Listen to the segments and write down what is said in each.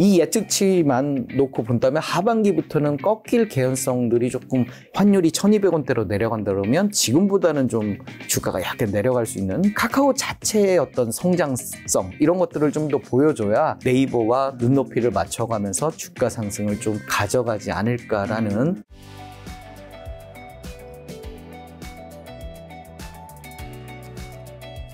이 예측치만 놓고 본다면 하반기부터는 꺾일 개연성들이 조금 환율이 1200원대로 내려간다 그러면 지금보다는 좀 주가가 약간 내려갈 수 있는 카카오 자체의 어떤 성장성 이런 것들을 좀 더 보여줘야 네이버와 눈높이를 맞춰가면서 주가 상승을 좀 가져가지 않을까라는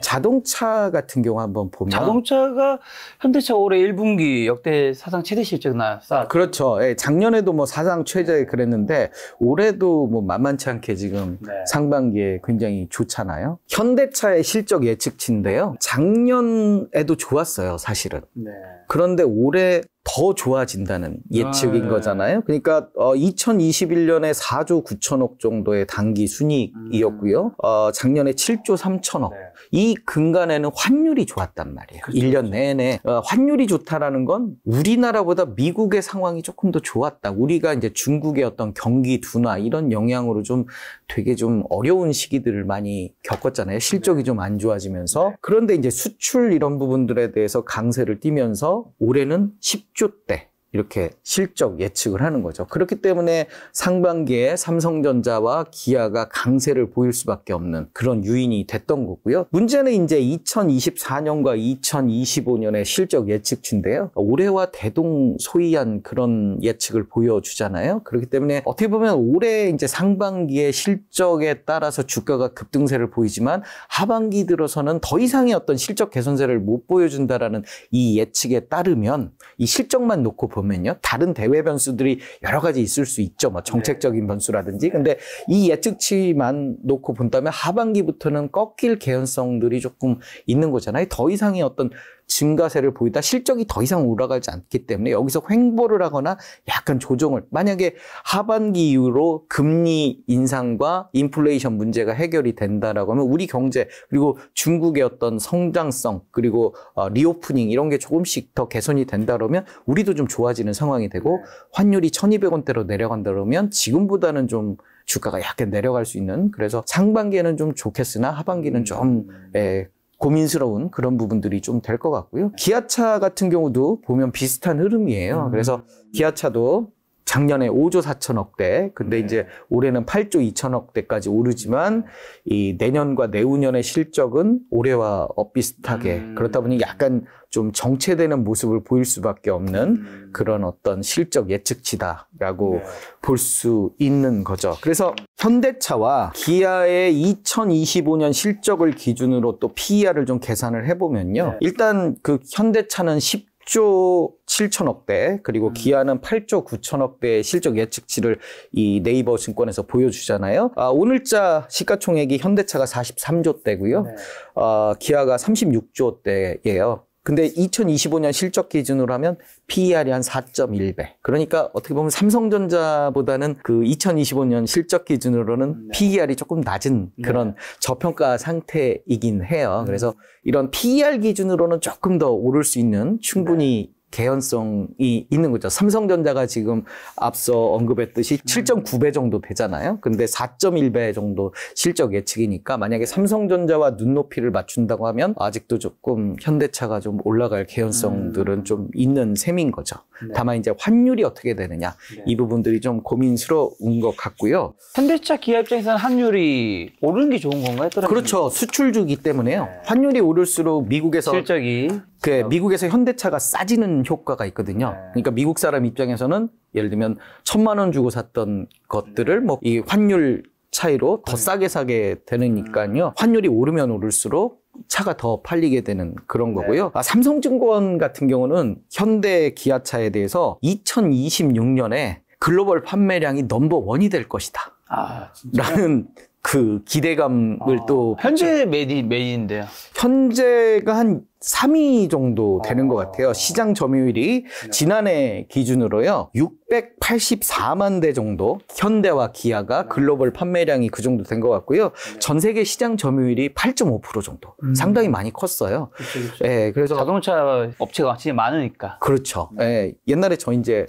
자동차 같은 경우 한번 보면 자동차가 현대차 올해 1분기 역대 사상 최대 실적 나 쌓았. 그렇죠. 예, 작년에도 뭐 사상 최저에 그랬는데 올해도 뭐 만만치 않게 지금 네. 상반기에 굉장히 좋잖아요. 현대차의 실적 예측치인데요. 작년에도 좋았어요, 사실은. 네. 그런데 올해 더 좋아진다는 예측인 아, 네. 거잖아요. 그러니까 어, 2021년에 4조 9천억 정도의 단기 순이익이었고요. 음. 어, 작년에 7조 3천억. 네. 이 근간에는 환율이 좋았단 말이에요. 그렇죠. 1년 그렇죠. 내내 어, 환율이 좋다라는 건 우리나라보다 미국의 상황이 조금 더 좋았다. 우리가 이제 중국의 어떤 경기 둔화 이런 영향으로 좀 되게 좀 어려운 시기들을 많이 겪었잖아요. 실적이 네. 좀안 좋아지면서 네. 그런데 이제 수출 이런 부분들에 대해서 강세를 띠면서 올해는 10조 대 이렇게 실적 예측을 하는 거죠. 그렇기 때문에 상반기에 삼성전자와 기아가 강세를 보일 수밖에 없는 그런 유인이 됐던 거고요. 문제는 이제 2024년과 2025년의 실적 예측치인데요. 올해와 대동소이한 그런 예측을 보여주잖아요. 그렇기 때문에 어떻게 보면 올해 이제 상반기의 실적에 따라서 주가가 급등세를 보이지만 하반기 들어서는 더 이상의 어떤 실적 개선세를 못 보여준다라는 이 예측에 따르면 이 실적만 놓고 보면요. 다른 대외 변수들이 여러 가지 있을 수 있죠. 뭐 정책적인 네. 변수라든지. 네. 근데 이 예측치만 놓고 본다면 하반기부터는 꺾일 개연성들이 조금 있는 거잖아요. 더 이상의 어떤 증가세를 보이다 실적이 더 이상 올라가지 않기 때문에 여기서 횡보를 하거나 약간 조정을 만약에 하반기 이후로 금리 인상과 인플레이션 문제가 해결이 된다라고 하면 우리 경제 그리고 중국의 어떤 성장성 그리고 어, 리오프닝 이런 게 조금씩 더 개선이 된다 그러면 우리도 좀 좋아지는 상황이 되고 네. 환율이 1200원대로 내려간다 그러면 지금보다는 좀 주가가 약간 내려갈 수 있는 그래서 상반기에는 좀 좋겠으나 하반기는 좀 음. 예, 고민스러운 그런 부분들이 좀 될 것 같고요. 기아차 같은 경우도 보면 비슷한 흐름이에요. 음. 그래서 기아차도 작년에 5조 4천억 대, 근데 네. 이제 올해는 8조 2천억 대까지 오르지만 이 내년과 내후년의 실적은 올해와 엇비슷하게 음. 그렇다 보니 약간 좀 정체되는 모습을 보일 수밖에 없는 음. 그런 어떤 실적 예측치다라고 네. 볼수 있는 거죠. 그래서 현대차와 기아의 2025년 실적을 기준으로 또 PER을 좀 계산을 해보면요. 네. 일단 그 현대차는 10 1조 7천억 대 그리고 음. 기아는 8조 9천억 대의 실적 예측치를 이 네이버 증권에서 보여주잖아요. 아, 오늘자 시가총액이 현대차가 43조 대고요. 네. 아, 기아가 36조 대예요. 근데 2025년 실적 기준으로 하면 PER이 한 4.1배. 그러니까 어떻게 보면 삼성전자보다는 그 2025년 실적 기준으로는 네. PER이 조금 낮은 네. 그런 네. 저평가 상태이긴 해요. 네. 그래서 이런 PER 기준으로는 조금 더 오를 수 있는 충분히 개연성이 있는 거죠. 삼성전자가 지금 앞서 언급했듯이 7.9배 정도 되잖아요. 근데 4.1배 정도 실적 예측이니까 만약에 삼성전자와 눈높이를 맞춘다고 하면 아직도 조금 현대차가 좀 올라갈 개연성들은 음. 좀 있는 셈인 거죠. 네. 다만 이제 환율이 어떻게 되느냐 네. 이 부분들이 좀 고민스러운 것 같고요. 현대차 기업 입장에서는 환율이 오르는 게 좋은 건가요? 그렇죠. 수출주기 때문에요. 네. 환율이 오를수록 미국에서 실적이 그 그렇죠. 미국에서 현대차가 싸지는 효과가 있거든요. 네. 그러니까 미국 사람 입장에서는 예를 들면 천만 원 주고 샀던 것들을 네. 뭐이 환율 차이로 더 싸게 사게 되니까요. 음. 환율이 오르면 오를수록 차가 더 팔리게 되는 그런 네. 거고요. 네. 아, 삼성증권 같은 경우는 현대 기아차에 대해서 2026년에 글로벌 판매량이 넘버 원이 될 것이다. 아, 라는 그 기대감을 아, 또 현재 매인 매인인데요. 현재가 한 3위 정도 되는 아, 것 같아요. 시장 점유율이 네. 지난해 기준으로요 684만 대 정도 현대와 기아가 네. 글로벌 판매량이 그 정도 된 것 같고요. 네. 전 세계 시장 점유율이 8.5% 정도 음. 상당히 많이 컸어요. 그쵸, 예, 그래서 자동차 업체가 확실히 많으니까 그렇죠. 예, 옛날에 저 이제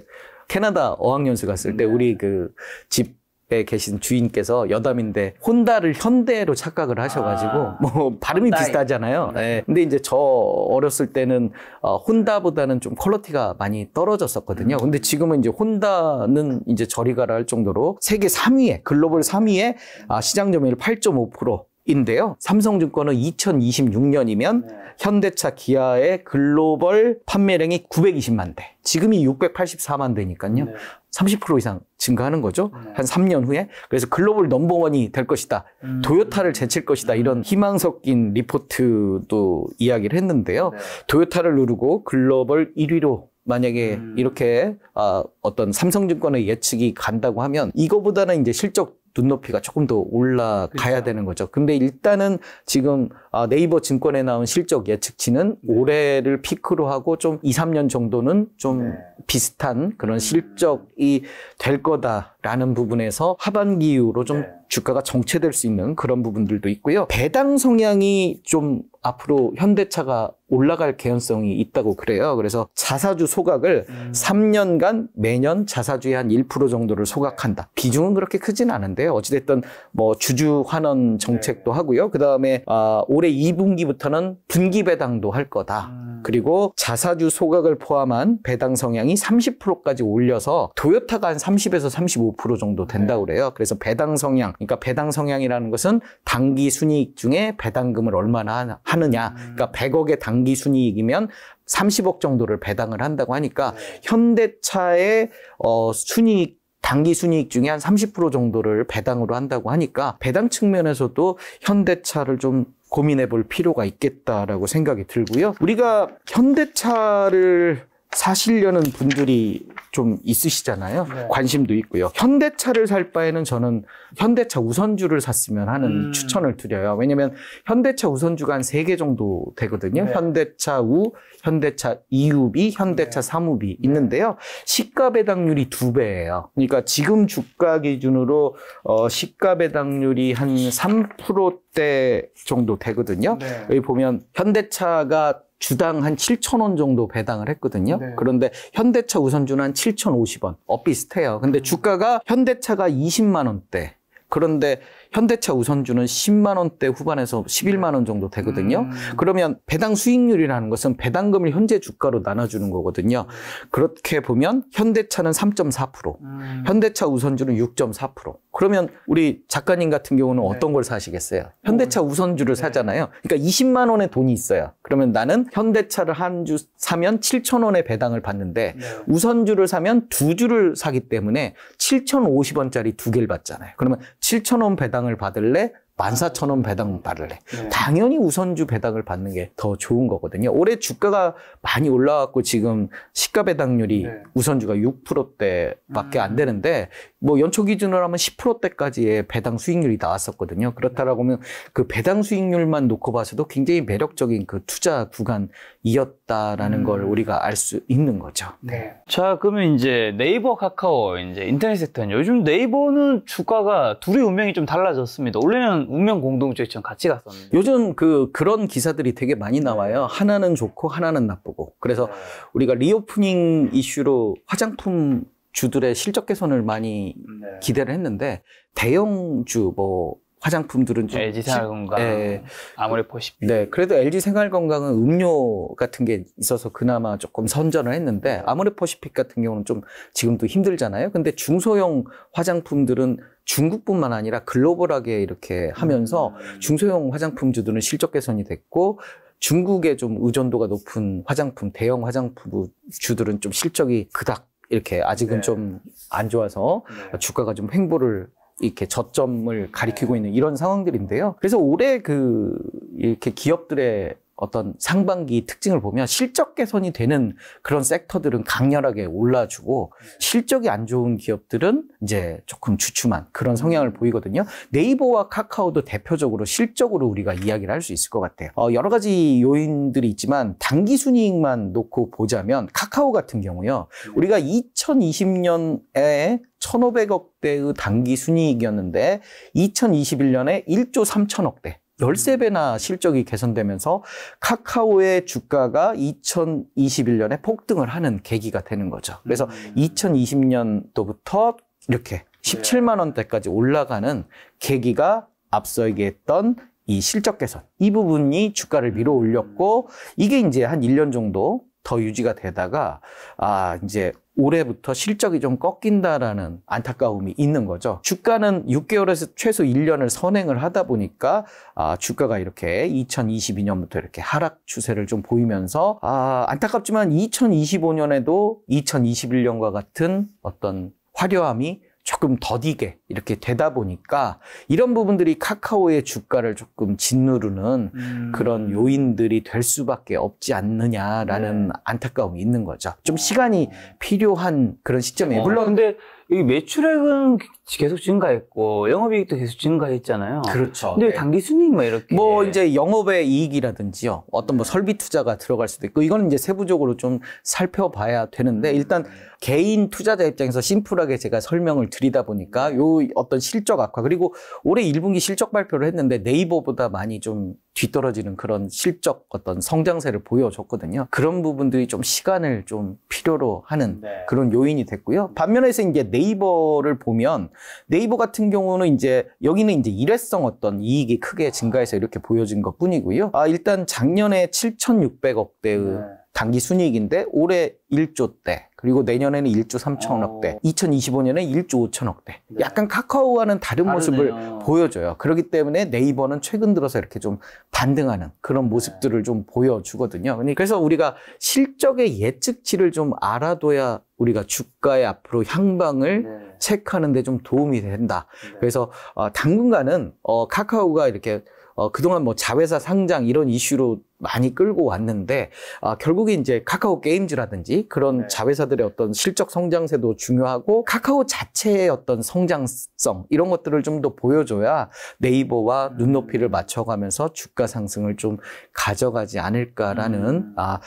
캐나다 어학연수 갔을 때 우리 그집 에 계신 주인께서 여담인데 혼다를 현대로 착각을 하셔가지고 아, 뭐 발음이 혼다이. 비슷하잖아요. 네. 근데 이제 저 어렸을 때는 어, 혼다보다는 좀 퀄리티가 많이 떨어졌었거든요. 음. 근데 지금은 이제 혼다는 이제 저리가라 할 정도로 세계 3위에 글로벌 3위에 아, 시장 점유율 8.5% 인데요. 삼성증권은 2026년이면 네. 현대차 기아의 글로벌 판매량이 920만 대. 지금이 684만 대니까요. 네. 30% 이상 증가하는 거죠. 네. 한 3년 후에. 그래서 글로벌 넘버원이 될 것이다. 음. 도요타를 제칠 것이다. 음. 이런 희망 섞인 리포트도 이야기를 했는데요. 네. 도요타를 누르고 글로벌 1위로 만약에 음. 이렇게 아, 어떤 삼성증권의 예측이 간다고 하면 이거보다는 이제 실적 눈높이가 조금 더 올라가야 그렇죠. 되는 거죠. 근데 일단은 지금 아, 네이버 증권에 나온 실적 예측치는 네. 올해를 피크로 하고 좀 2, 3년 정도는 좀 네. 비슷한 그런 음. 실적이 될 거다. 라는 부분에서 하반기 이후로 좀 네. 주가가 정체될 수 있는 그런 부분들도 있고요. 배당 성향이 좀 앞으로 현대차가 올라갈 개연성이 있다고 그래요. 그래서 자사주 소각을 음. 3년간 매년 자사주의 한 1% 정도를 소각한다. 네. 비중은 그렇게 크진 않은데요. 어찌됐든 뭐 주주 환원 정책도 네. 하고요. 그 다음에 아, 올해 2분기부터는 분기 배당도 할 거다. 음. 그리고 자사주 소각을 포함한 배당 성향이 30%까지 올려서 도요타가 한 30에서 35% 정도 된다고 네. 그래요. 그래서 배당 성향, 그러니까 배당 성향이라는 것은 단기 순이익 중에 배당금을 얼마나 하느냐. 음. 그러니까 100억의 단기 순이익이면 30억 정도를 배당을 한다고 하니까 네. 현대차의 어 순이익 단기 순이익 중에 한 30% 정도를 배당으로 한다고 하니까 배당 측면에서도 현대차를 좀 고민해 볼 필요가 있겠다라고 생각이 들고요. 우리가 현대차를 사시려는 분들이 좀 있으시잖아요. 네. 관심도 있고요. 현대차를 살 바에는 저는 현대차 우선주를 샀으면 하는 음. 추천을 드려요. 왜냐면 현대차 우선주가 한 세 개 정도 되거든요. 네. 현대차 우, 현대차 이우비, 현대차 사우비 네. 네. 있는데요. 시가 배당률이 두배예요 그러니까 지금 주가 기준으로 어, 시가 배당률이 한 3%대 정도 되거든요. 네. 여기 보면 현대차가 주당 한 7천 원 정도 배당을 했거든요. 네. 그런데 현대차 우선주는 한 7,050원. 엇비슷해요. 근데 음. 주가가 현대차가 20만 원대. 그런데 현대차 우선주는 10만 원대 후반에서 11만 원 정도 되거든요. 음. 그러면 배당 수익률이라는 것은 배당금을 현재 주가로 나눠주는 거거든요. 그렇게 보면 현대차는 3.4%, 음. 현대차 우선주는 6.4%. 그러면 우리 작가님 같은 경우는 네. 어떤 걸 사시겠어요? 어. 현대차 우선주를 네. 사잖아요. 그러니까 20만 원의 돈이 있어요. 그러면 나는 현대차를 한 주 사면 7천 원의 배당을 받는데 네. 우선주를 사면 두 주를 사기 때문에 7,050원짜리 두 개를 받잖아요. 그러면 7천 원 배당 배당을 받을래? 14,000원 배당 받을래. 네. 당연히 우선주 배당을 받는 게 더 좋은 거거든요. 올해 주가가 많이 올라왔고 지금 시가 배당률이 네. 우선주가 6%대밖에 음. 안 되는데 뭐 연초 기준으로 하면 10%대까지의 배당 수익률이 나왔었거든요. 그렇다라고 하면 그 배당 수익률만 놓고 봐서도 굉장히 매력적인 그 투자 구간이었다라는 음. 걸 우리가 알 수 있는 거죠. 네. 자, 그러면 이제 네이버, 카카오, 이제 인터넷 세터는 요즘 네이버는 주가가 둘의 운명이 좀 달라졌습니다. 원래는 운명 공동체처럼 같이 갔었는데 요즘 그 그런 기사들이 되게 많이 나와요. 네. 하나는 좋고 하나는 나쁘고. 그래서 네. 우리가 리오프닝 이슈로 화장품 주들의 실적 개선을 많이 네. 기대를 했는데 대형주 뭐 화장품들은 좀 LG 생활건강, 네. 예. 아모레퍼시픽. 네, 그래도 LG 생활건강은 음료 같은 게 있어서 그나마 조금 선전을 했는데 네. 아모레퍼시픽 같은 경우는 좀 지금도 힘들잖아요. 근데 중소형 화장품들은 중국뿐만 아니라 글로벌하게 이렇게 하면서 음. 중소형 화장품주들은 실적 개선이 됐고 중국의 좀 의존도가 높은 화장품 대형 화장품 주들은 좀 실적이 그닥 이렇게 아직은 네. 좀안 좋아서 네. 주가가 좀 횡보를 이렇게 저점을 가리키고 네. 있는 이런 상황들인데요. 그래서 올해 그 이렇게 기업들의 어떤 상반기 특징을 보면 실적 개선이 되는 그런 섹터들은 강렬하게 올라주고 네. 실적이 안 좋은 기업들은 이제 조금 주춤한 그런 성향을 보이거든요. 네이버와 카카오도 대표적으로 실적으로 우리가 이야기를 할 수 있을 것 같아요. 어, 여러 가지 요인들이 있지만 단기 순이익만 놓고 보자면 카카오 같은 경우요. 네. 우리가 2020년에 1,500억대의 단기 순이익이었는데 2021년에 1조 3천억대 13배나 실적이 개선되면서 카카오의 주가가 2021년에 폭등을 하는 계기가 되는 거죠. 그래서 음. 2020년도부터 이렇게 17만 원대까지 올라가는 계기가 앞서 얘기했던 이 실적 개선 이 부분이 주가를 밀어 올렸고 음. 이게 이제 한 1년 정도 더 유지가 되다가 아 이제 올해부터 실적이 좀 꺾인다라는 안타까움이 있는 거죠. 주가는 6개월에서 최소 1년을 선행을 하다 보니까 아, 주가가 이렇게 2022년부터 이렇게 하락 추세를 좀 보이면서 아, 안타깝지만 2025년에도 2021년과 같은 어떤 화려함이 조금 더디게 이렇게 되다 보니까 이런 부분들이 카카오의 주가를 조금 짓누르는 음. 그런 요인들이 될 수밖에 없지 않느냐라는 네. 안타까움이 있는 거죠. 좀 어. 시간이 필요한 그런 시점이에요. 물론 근데 이 매출액은 계속 증가했고 영업이익도 계속 증가했잖아요. 그렇죠. 근데 네. 단기 순이익뭐 이렇게 뭐 이제 영업의 이익이라든지요. 어떤 뭐 설비 투자가 들어갈 수도 있고 이거는 이제 세부적으로 좀 살펴봐야 되는데 일단 개인 투자자 입장에서 심플하게 제가 설명을 드리다 보니까 요 어떤 실적 악화 그리고 올해 1분기 실적 발표를 했는데 네이버보다 많이 좀 뒤떨어지는 그런 실적 어떤 성장세를 보여줬거든요. 그런 부분들이 좀 시간을 좀 필요로 하는 네. 그런 요인이 됐고요. 반면에서 이제 네이버를 보면 네이버 같은 경우는 이제 여기는 이제 일회성 어떤 이익이 크게 증가해서 이렇게 보여진 것 뿐이고요. 아, 일단 작년에 7,600억 대의 네. 단기 순이익인데 올해 1조대 그리고 내년에는 1조 3천억대 2025년에 어. 1조 5천억대 약간 카카오와는 다른 다르네요. 모습을 보여줘요 그렇기 때문에 네이버는 최근 들어서 이렇게 좀 반등하는 그런 네. 모습들을 좀 보여주거든요 그래서 우리가 실적의 예측치를 좀 알아둬야 우리가 주가의 앞으로 향방을 네. 체크하는 데 좀 도움이 된다 네. 그래서 어, 당분간은 어, 카카오가 이렇게 어, 그동안 뭐 자회사 상장 이런 이슈로 많이 끌고 왔는데 아, 결국에 이제 카카오 게임즈라든지 그런 네. 자회사들의 어떤 실적 성장세도 중요하고 카카오 자체의 어떤 성장성 이런 것들을 좀 더 보여줘야 네이버와 음. 눈높이를 맞춰가면서 주가 상승을 좀 가져가지 않을까라는 음. 아,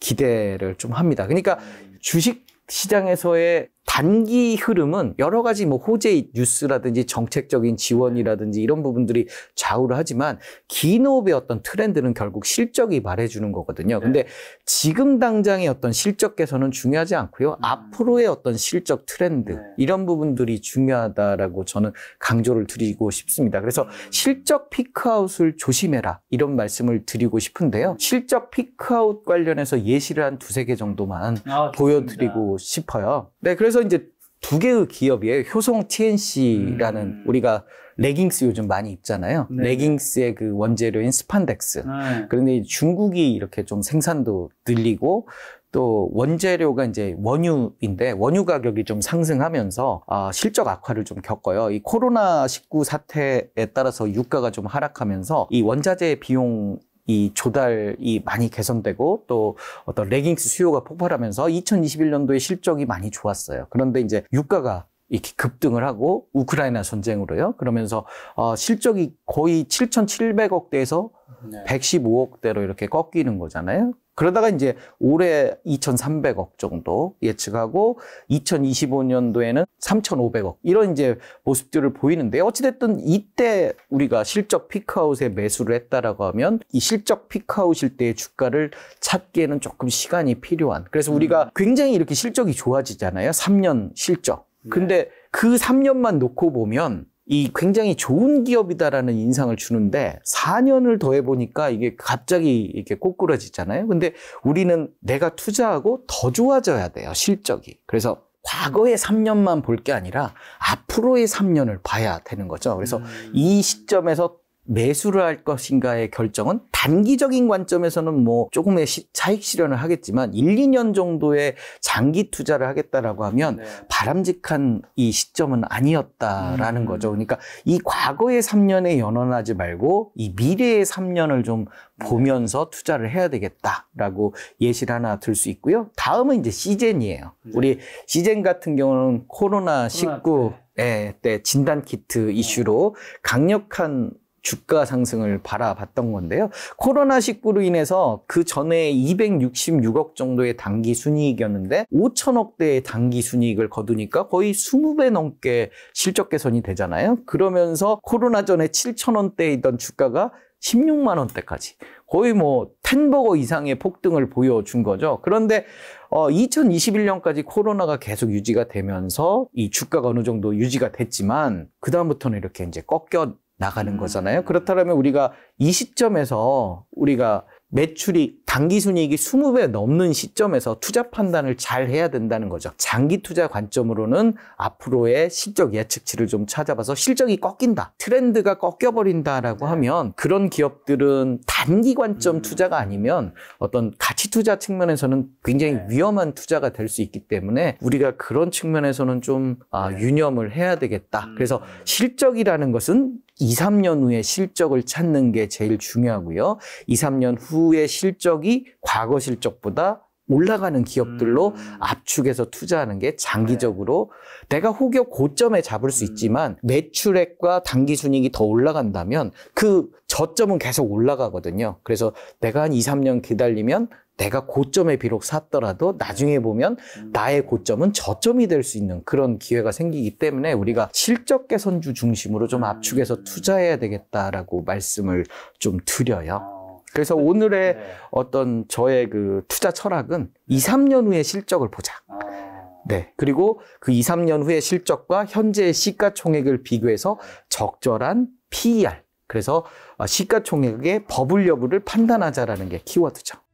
기대를 좀 합니다. 그러니까 주식 시장에서의 단기 흐름은 여러 가지 뭐 호재 뉴스라든지 정책적인 지원이라든지 이런 부분들이 좌우를 하지만 긴호흡의 어떤 트렌드는 결국 실적이 말해주는 거거든요. 네. 근데 지금 당장의 어떤 실적 개선은 중요하지 않고요. 음. 앞으로의 어떤 실적 트렌드 네. 이런 부분들이 중요하다라고 저는 강조를 드리고 싶습니다. 그래서 음. 실적 피크아웃을 조심해라 이런 말씀을 드리고 싶은데요. 음. 실적 피크아웃 관련해서 예시를 한 두세 개 정도만 아, 보여드리고 싶어요. 네, 그래서 그래서 이제 두 개의 기업이에요. 효송 TNC라는 음. 우리가 레깅스 요즘 많이 입잖아요. 네. 레깅스의 그 원재료인 스판덱스. 네. 그런데 중국이 이렇게 좀 생산도 늘리고 또 원재료가 이제 원유인데 원유 가격이 좀 상승하면서 아, 실적 악화를 좀 겪어요. 이 코로나 19 사태에 따라서 유가가 좀 하락하면서 이 원자재 비용 이 조달이 많이 개선되고 또 어떤 레깅스 수요가 폭발하면서 2021년도에 실적이 많이 좋았어요. 그런데 이제 유가가 이렇게 급등을 하고 우크라이나 전쟁으로요. 그러면서 어 실적이 거의 7,700억대에서 네. 115억대로 이렇게 꺾이는 거잖아요. 그러다가 이제 올해 2,300억 정도 예측하고 2025년도에는 3,500억 이런 이제 모습들을 보이는데 어찌됐든 이때 우리가 실적 피크아웃에 매수를 했다라고 하면 이 실적 피크아웃일 때의 주가를 찾기에는 조금 시간이 필요한 그래서 음. 우리가 굉장히 이렇게 실적이 좋아지잖아요. 3년 실적. 근데 네. 그 3년만 놓고 보면 이 굉장히 좋은 기업이다라는 인상을 주는데 4년을 더해 보니까 이게 갑자기 이렇게 꼬꾸라지잖아요. 근데 우리는 내가 투자하고 더 좋아져야 돼요. 실적이. 그래서 과거의 3년만 볼 게 아니라 앞으로의 3년을 봐야 되는 거죠. 그래서 음. 이 시점에서 매수를 할 것인가의 결정은 단기적인 관점에서는 뭐 조금의 시, 차익 실현을 하겠지만 1, 2년 정도의 장기 투자를 하겠다라고 하면 네. 바람직한 이 시점은 아니었다라는 음. 거죠. 그러니까 이 과거의 3년에 연원하지 말고 이 미래의 3년을 좀 네. 보면서 네. 투자를 해야 되겠다라고 예시를 하나 들 수 있고요. 다음은 이제 시젠이에요. 네. 우리 시젠 같은 경우는 코로나19 예, 때 진단 키트 이슈로 강력한 주가 상승을 바라봤던 건데요. 코로나19로 인해서 그 전에 266억 정도의 단기 순이익이었는데 5천억대의 단기 순이익을 거두니까 거의 20배 넘게 실적 개선이 되잖아요. 그러면서 코로나 전에 7천원대에 있던 주가가 16만 원대까지 거의 뭐 텐버거 이상의 폭등을 보여준 거죠. 그런데 어, 2021년까지 코로나가 계속 유지가 되면서 이 주가가 어느 정도 유지가 됐지만 그다음부터는 이렇게 이제 꺾여 나가는 음. 거잖아요. 그렇다면 우리가 이 시점에서 우리가 매출이 단기 순이익이 20배 넘는 시점에서 투자 판단을 잘 해야 된다는 거죠. 장기 투자 관점으로는 앞으로의 실적 예측치를 좀 찾아봐서 실적이 꺾인다. 트렌드가 꺾여버린다라고 네. 하면 그런 기업들은 단기 관점 음. 투자가 아니면 어떤 가치 투자 측면에서는 굉장히 네. 위험한 투자가 될 수 있기 때문에 우리가 그런 측면에서는 좀 아, 네. 유념을 해야 되겠다. 그래서 음. 실적이라는 것은 2, 3년 후에 실적을 찾는 게 제일 중요하고요. 2, 3년 후에 실적이 과거 실적보다 올라가는 기업들로 음. 압축해서 투자하는 게 장기적으로 네. 내가 혹여 고점에 잡을 수 음. 있지만 매출액과 단기 순이익이 더 올라간다면 그 저점은 계속 올라가거든요. 그래서 내가 한 2, 3년 기다리면 내가 고점에 비록 샀더라도 나중에 보면 음. 나의 고점은 저점이 될 수 있는 그런 기회가 생기기 때문에 우리가 음. 실적 개선주 중심으로 좀 음. 압축해서 투자해야 되겠다라고 말씀을 좀 드려요. 아. 그래서 오늘의 네. 어떤 저의 그 투자 철학은 2, 3년 후의 실적을 보자. 아. 네. 그리고 그 2, 3년 후의 실적과 현재의 시가총액을 비교해서 네. 적절한 PER. 그래서 어, 시가총액의 버블 여부를 판단하자라는 게 키워드죠.